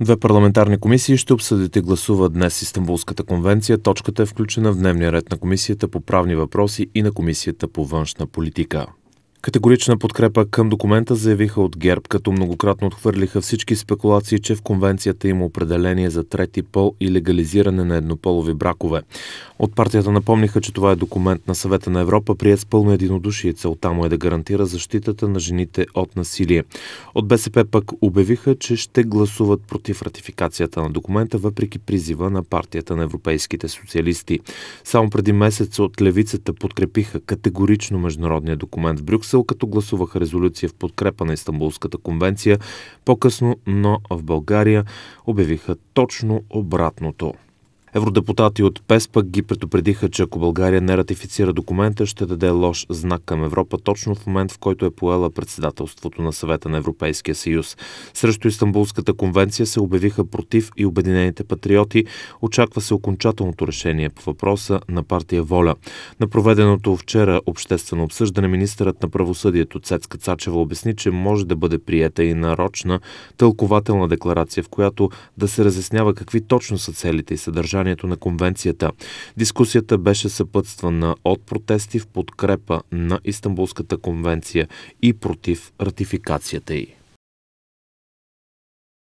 Две парламентарни комисии ще обсъдят и гласуват днес Истанбулската конвенция. Точката е включена в дневния ред на Комисията по правни въпроси и на Комисията по външна политика. Категорична подкрепа към документа заявиха от ГЕРБ, като многократно отхвърлиха всички спекулации, че в конвенцията има определение за трети пол и легализиране на еднополови бракове. От партията напомниха, че това е документ на Съвета на Европа, прият с пълно единодушие. Целта му е да гарантира защитата на жените от насилие. От БСП пък обявиха, че ще гласуват против ратификацията на документа, въпреки призива на партията на европейските социалисти. Само преди месец от левицата подкрепиха категорично международния документ в Брюксел Брюксел, като гласуваха резолюция в подкрепа на Истанбулската конвенция. По-късно, но в България обявиха точно обратното. Евродепутати от ПЕС пък ги предупредиха, че ако България не ратифицира документа, ще даде лош знак към Европа точно в момент, в който е поела председателството на съвета на Европейския съюз. Срещу Истанбулската конвенция се обявиха против и Обединените патриоти. Очаква се окончателното решение по въпроса на партия Воля. На проведеното вчера обществено обсъждане министърът на правосъдието Цецка Цачева обясни, че може да бъде приета и нарочна тълкователна декларация, в която да се разяснява какви точно са целите и съдържания съдържанието на конвенцията. Дискусията беше съпътствана от протести в подкрепа на Истанбулската конвенция и против ратификацията й.